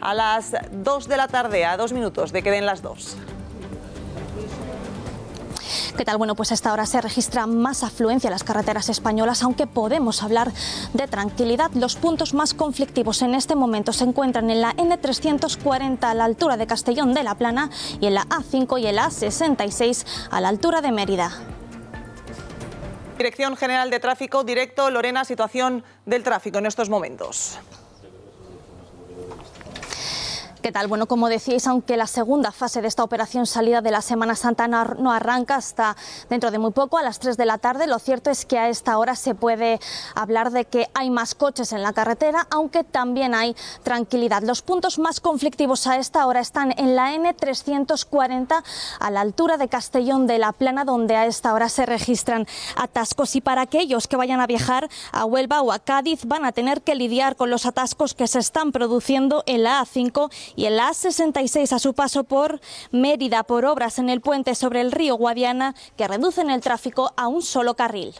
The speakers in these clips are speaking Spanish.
a las 2 de la tarde, a dos minutos de que den las 2. ¿Qué tal? Bueno, pues a esta hora se registra más afluencia en las carreteras españolas, aunque podemos hablar de tranquilidad. Los puntos más conflictivos en este momento se encuentran en la N340 a la altura de Castellón de la Plana y en la A5 y el A66 a la altura de Mérida. Dirección General de Tráfico, directo, Lorena, situación del tráfico en estos momentos. Bueno, como decíais, aunque la segunda fase de esta operación salida de la Semana Santa no arranca hasta dentro de muy poco, a las 3 de la tarde, lo cierto es que a esta hora se puede hablar de que hay más coches en la carretera, aunque también hay tranquilidad. Los puntos más conflictivos a esta hora están en la N340, a la altura de Castellón de la Plana, donde a esta hora se registran atascos. Y para aquellos que vayan a viajar a Huelva o a Cádiz, van a tener que lidiar con los atascos que se están produciendo en la A5 y en A66 a su paso por Mérida por obras en el puente sobre el río Guadiana que reducen el tráfico a un solo carril.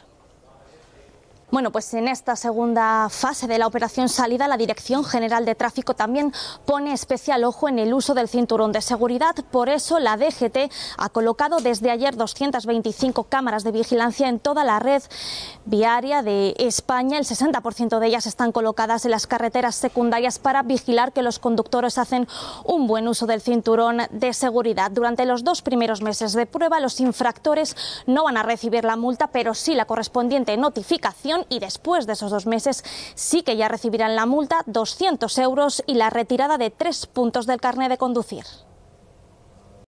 Bueno, pues en esta segunda fase de la operación salida, la Dirección General de Tráfico también pone especial ojo en el uso del cinturón de seguridad. Por eso, la DGT ha colocado desde ayer 225 cámaras de vigilancia en toda la red viaria de España. El 60% de ellas están colocadas en las carreteras secundarias para vigilar que los conductores hacen un buen uso del cinturón de seguridad. Durante los dos primeros meses de prueba, los infractores no van a recibir la multa, pero sí la correspondiente notificación y después de esos dos meses sí que ya recibirán la multa, 200 euros y la retirada de tres puntos del carnet de conducir.